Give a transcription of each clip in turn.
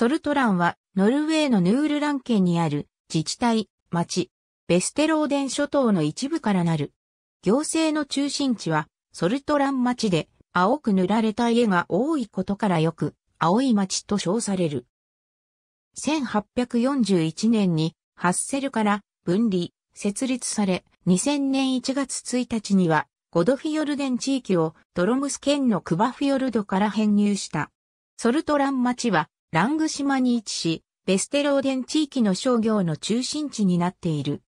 ソルトランは、ノルウェーのヌールラン県にある自治体、町、ベステローデン諸島の一部からなる。行政の中心地は、ソルトラン町で、青く塗られた家が多いことからよく、青い町と称される。1841年に、ハッセルから分離、設立され、2000年1月1日には、ゴドフィヨルデン地域をドロムス県のクバフィヨルドから編入した。ソルトラン町はラング島に位置し、ベステローデン地域の商業の中心地になっている。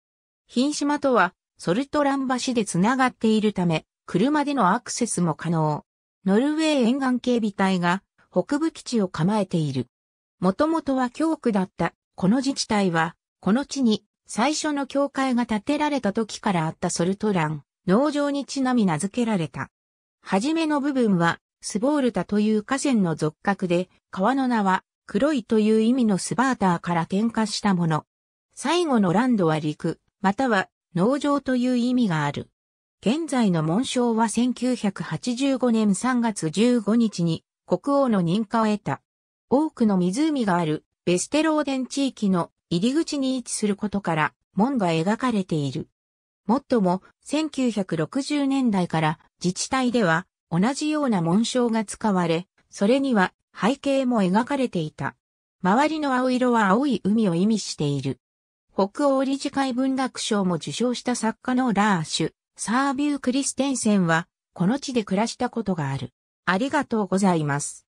品島とは、ソルトラン橋でつながっているため、車でのアクセスも可能。ノルウェー沿岸警備隊が北部基地を構えている。もともとは教区だったこの自治体は、この地に最初の教会が建てられた時からあったソルトラン、農場にちなみ名付けられた。はじめの部分は、スボールタという河川の属格で、川の名は、黒いという意味のスバーターから喧嘩したもの。最後のランドは陸、または農場という意味がある。現在の紋章は1985年3月15日に国王の認可を得た。多くの湖があるベステローデン地域の入り口に位置することから門が描かれている。もっとも1960年代から自治体では同じような紋章が使われ、それには背景も描かれていた。周りの青色は青い海を意味している。北欧理事会文学賞も受賞した作家のラーシュ、サービュー・クリステンセンは、この地で暮らしたことがある。ありがとうございます。